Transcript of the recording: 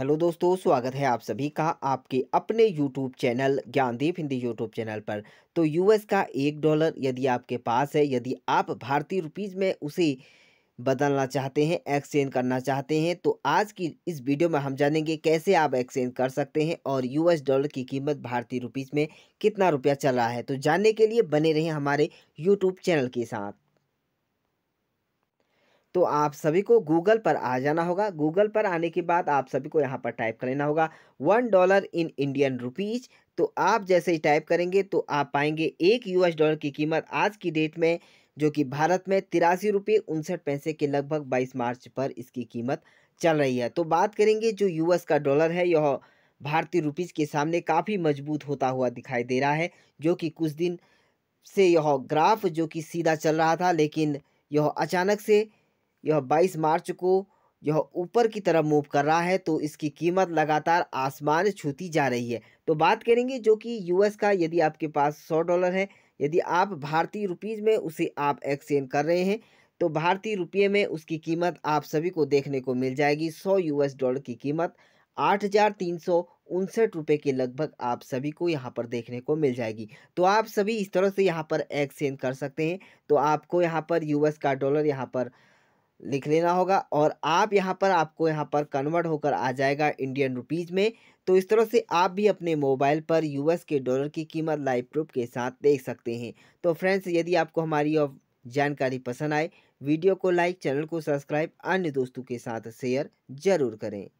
hello दोस्तों स्वागत है आप सभी का आपके अपने YouTube channel Gyandeep Hindi YouTube channel पर तो यूएस का एक डॉलर यदि आपके पास है यदि आप भारतीय रुपीज़ में उसे बदलना चाहते हैं एक्सचेंज करना चाहते हैं तो आज की इस वीडियो में हम जानेंगे कैसे आप एक्सचेंज कर सकते हैं और यूएस डॉलर की कीमत भारतीय रुपीज़ में कितना रुपया चल रहा है तो जानने के लिए बने रहें हमारे यूट्यूब चैनल के साथ तो आप सभी को गूगल पर आ जाना होगा गूगल पर आने के बाद आप सभी को यहाँ पर टाइप कर लेना होगा one dollar in Indian rupees तो आप जैसे ही टाइप करेंगे तो आप पाएंगे एक यूएस डॉलर की कीमत आज की डेट में जो कि भारत में तिरासी रुपये उनसठ पैसे के लगभग बाईस मार्च पर इसकी कीमत चल रही है तो बात करेंगे जो यूएस का डॉलर है यह भारतीय रुपीज़ के सामने काफ़ी मजबूत होता हुआ दिखाई दे रहा है जो कि कुछ दिन से यह ग्राफ जो कि सीधा चल रहा था लेकिन यह अचानक से यह 22 मार्च को यह ऊपर की तरफ मूव कर रहा है तो इसकी कीमत लगातार आसमान छूती जा रही है तो बात करेंगे जो कि यूएस का यदि आपके पास 100 डॉलर है यदि आप भारतीय रुपीज़ में उसे आप एक्सचेंज कर रहे हैं तो भारतीय रुपये में उसकी कीमत आप सभी को देखने को मिल जाएगी सौ यू डॉलर की कीमत आठ हज़ार तीन सौ उनसठ रुपये के लगभग आप सभी को यहाँ पर देखने को मिल जाएगी तो आप सभी इस तरह से यहाँ पर एक्सचेंज कर सकते हैं तो आपको यहाँ पर यूएस का डॉलर यहाँ पर लिख लेना होगा और आप यहाँ पर आपको यहाँ पर कन्वर्ट होकर आ जाएगा इंडियन रुपीज़ में तो इस तरह से आप भी अपने मोबाइल पर यूएस के डॉलर की कीमत लाइव प्रूफ के साथ देख सकते हैं तो फ्रेंड्स यदि आपको हमारी जानकारी पसंद आए वीडियो को लाइक चैनल को सब्सक्राइब अन्य दोस्तों के साथ शेयर जरूर करें